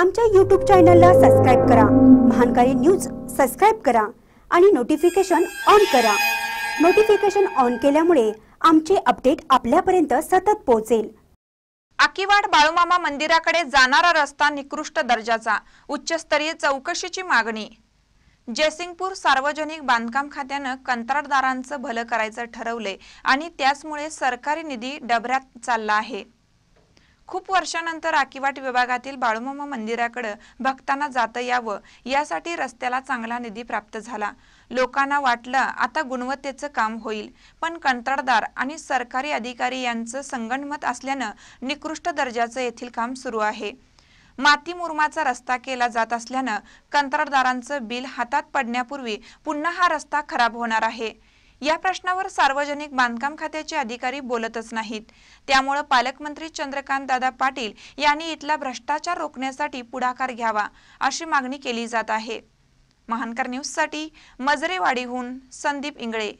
आमच्या यूट्यूब चॅनलला सबस्क्राईब करा महानकारी न्यूज सबस्क्राईब करा आणि नोटिफिकेशन ऑन करा नोटिफिकेशन ऑन केल्यामुळे आमचे अपडेट आपल्यापर्यंत सतत पोहोचेल आकीवाड बाळूमामा मंदिराकडे जाणारा रस्ता निकृष्ट दर्जाचा उच्चस्तरीय चौकशीची मागणी जयसिंगपूर सार्वजनिक बांधकाम खात्यानं कंत्राटदारांचं भलं करायचं ठरवले आणि त्याचमुळे सरकारी निधी डबऱ्यात चालला आहे खूप वर्षानंतर आकिवाट विभागातील बाळूमामा मंदिराकडे भक्तांना जाता यावं यासाठी रस्त्याला चांगला निधी प्राप्त झाला लोकांना वाटलं आता गुणवत्तेचं काम होईल पण कंत्राटदार आणि सरकारी अधिकारी यांचं संगणमत असल्यानं निकृष्ट दर्जाचं येथील काम सुरू आहे माती मुरमाचा रस्ता केला जात असल्यानं कंत्राटदारांचं बिल हातात पडण्यापूर्वी पुन्हा हा रस्ता खराब होणार आहे या प्रश्नावर सार्वजनिक बांधकाम खात्याचे अधिकारी बोलतच नाहीत त्यामुळे पालकमंत्री चंद्रकांत दादा पाटील यांनी इथला भ्रष्टाचार रोखण्यासाठी पुढाकार घ्यावा अशी मागणी केली जात आहे महानकर न्यूज साठी मजरेवाडीहून संदीप इंगळे